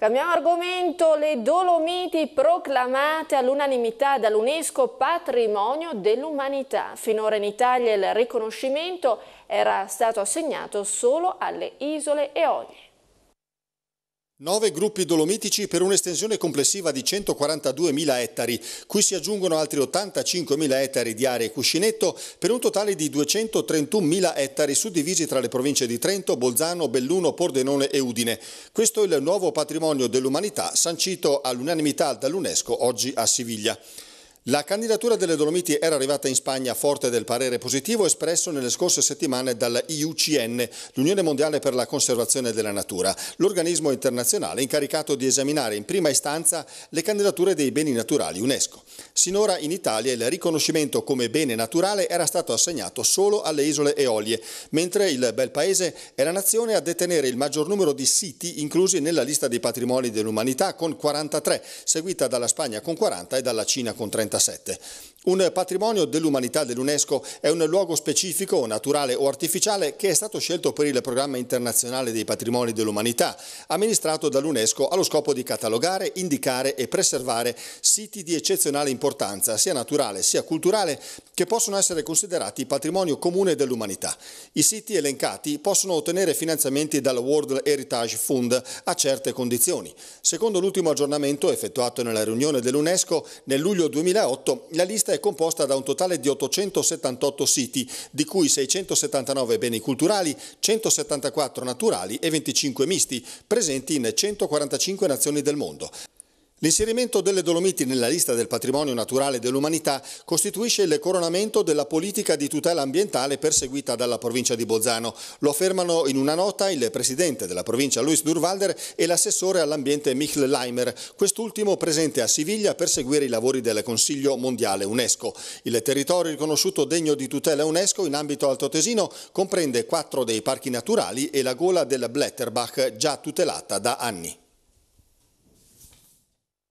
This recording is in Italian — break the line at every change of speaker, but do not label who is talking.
Cambiamo argomento, le Dolomiti proclamate all'unanimità dall'UNESCO patrimonio dell'umanità. Finora in Italia il riconoscimento era stato assegnato solo alle isole Eolie.
Nove gruppi dolomitici per un'estensione complessiva di 142.000 ettari, cui si aggiungono altri 85.000 ettari di aree cuscinetto per un totale di 231.000 ettari suddivisi tra le province di Trento, Bolzano, Belluno, Pordenone e Udine. Questo è il nuovo patrimonio dell'umanità sancito all'unanimità dall'UNESCO oggi a Siviglia. La candidatura delle Dolomiti era arrivata in Spagna forte del parere positivo espresso nelle scorse settimane dall'IUCN, l'Unione Mondiale per la Conservazione della Natura, l'organismo internazionale incaricato di esaminare in prima istanza le candidature dei beni naturali UNESCO. Sinora in Italia il riconoscimento come bene naturale era stato assegnato solo alle isole Eolie, mentre il bel paese è la nazione a detenere il maggior numero di siti inclusi nella lista dei patrimoni dell'umanità con 43, seguita dalla Spagna con 40 e dalla Cina con 36. 1947 un patrimonio dell'umanità dell'UNESCO è un luogo specifico, naturale o artificiale, che è stato scelto per il programma internazionale dei patrimoni dell'umanità, amministrato dall'UNESCO allo scopo di catalogare, indicare e preservare siti di eccezionale importanza, sia naturale sia culturale, che possono essere considerati patrimonio comune dell'umanità. I siti elencati possono ottenere finanziamenti dal World Heritage Fund a certe condizioni. Secondo l'ultimo aggiornamento effettuato nella riunione dell'UNESCO nel luglio 2008, la lista è composta da un totale di 878 siti, di cui 679 beni culturali, 174 naturali e 25 misti, presenti in 145 nazioni del mondo. L'inserimento delle Dolomiti nella lista del patrimonio naturale dell'umanità costituisce il coronamento della politica di tutela ambientale perseguita dalla provincia di Bolzano. Lo affermano in una nota il presidente della provincia Luis Durvalder e l'assessore all'ambiente Michel Leimer, quest'ultimo presente a Siviglia per seguire i lavori del Consiglio Mondiale UNESCO. Il territorio riconosciuto degno di tutela UNESCO in ambito altotesino comprende quattro dei parchi naturali e la gola del Bletterbach già tutelata da anni.